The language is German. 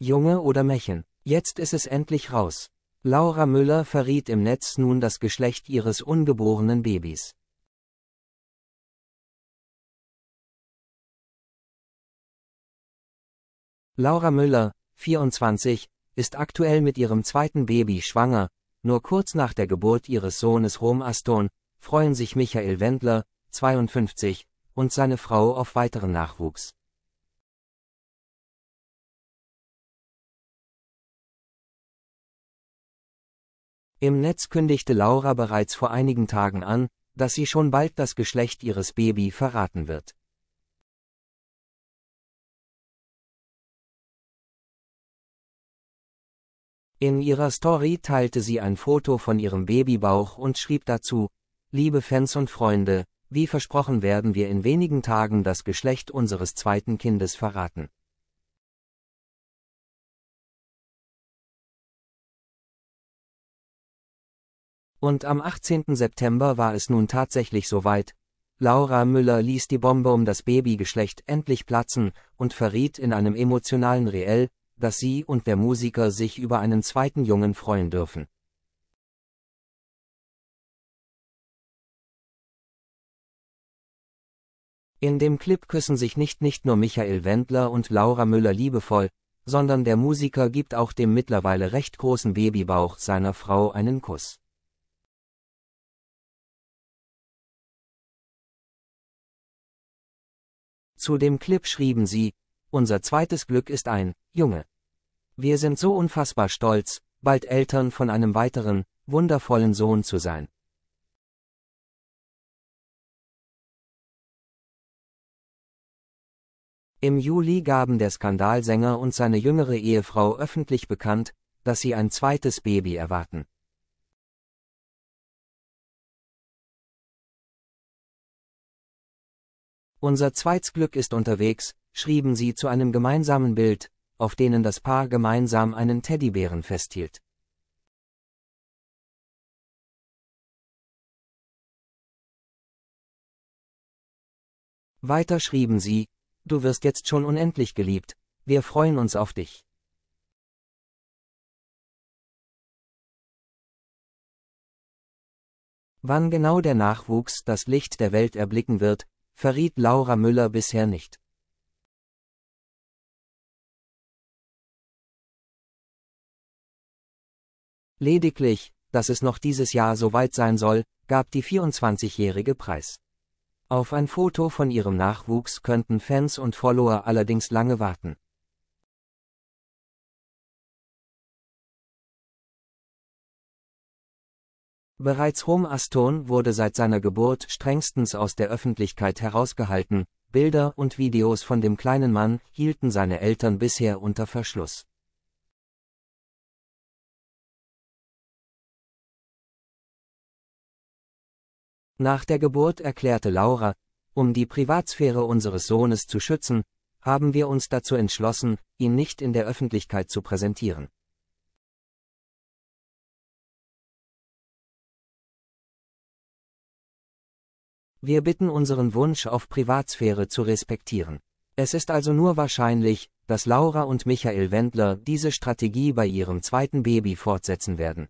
Junge oder Mächen, jetzt ist es endlich raus. Laura Müller verriet im Netz nun das Geschlecht ihres ungeborenen Babys. Laura Müller, 24, ist aktuell mit ihrem zweiten Baby schwanger, nur kurz nach der Geburt ihres Sohnes Rom Aston, freuen sich Michael Wendler, 52, und seine Frau auf weiteren Nachwuchs. Im Netz kündigte Laura bereits vor einigen Tagen an, dass sie schon bald das Geschlecht ihres Baby verraten wird. In ihrer Story teilte sie ein Foto von ihrem Babybauch und schrieb dazu, Liebe Fans und Freunde, wie versprochen werden wir in wenigen Tagen das Geschlecht unseres zweiten Kindes verraten. Und am 18. September war es nun tatsächlich soweit. Laura Müller ließ die Bombe um das Babygeschlecht endlich platzen und verriet in einem emotionalen Reel, dass sie und der Musiker sich über einen zweiten Jungen freuen dürfen. In dem Clip küssen sich nicht nicht nur Michael Wendler und Laura Müller liebevoll, sondern der Musiker gibt auch dem mittlerweile recht großen Babybauch seiner Frau einen Kuss. Zu dem Clip schrieben sie, unser zweites Glück ist ein Junge. Wir sind so unfassbar stolz, bald Eltern von einem weiteren, wundervollen Sohn zu sein. Im Juli gaben der Skandalsänger und seine jüngere Ehefrau öffentlich bekannt, dass sie ein zweites Baby erwarten. Unser Zweitsglück ist unterwegs, schrieben sie zu einem gemeinsamen Bild, auf denen das Paar gemeinsam einen Teddybären festhielt. Weiter schrieben sie, du wirst jetzt schon unendlich geliebt, wir freuen uns auf dich. Wann genau der Nachwuchs das Licht der Welt erblicken wird, verriet Laura Müller bisher nicht. Lediglich, dass es noch dieses Jahr soweit sein soll, gab die 24-Jährige preis. Auf ein Foto von ihrem Nachwuchs könnten Fans und Follower allerdings lange warten. Bereits Home Aston wurde seit seiner Geburt strengstens aus der Öffentlichkeit herausgehalten, Bilder und Videos von dem kleinen Mann hielten seine Eltern bisher unter Verschluss. Nach der Geburt erklärte Laura, um die Privatsphäre unseres Sohnes zu schützen, haben wir uns dazu entschlossen, ihn nicht in der Öffentlichkeit zu präsentieren. Wir bitten unseren Wunsch auf Privatsphäre zu respektieren. Es ist also nur wahrscheinlich, dass Laura und Michael Wendler diese Strategie bei ihrem zweiten Baby fortsetzen werden.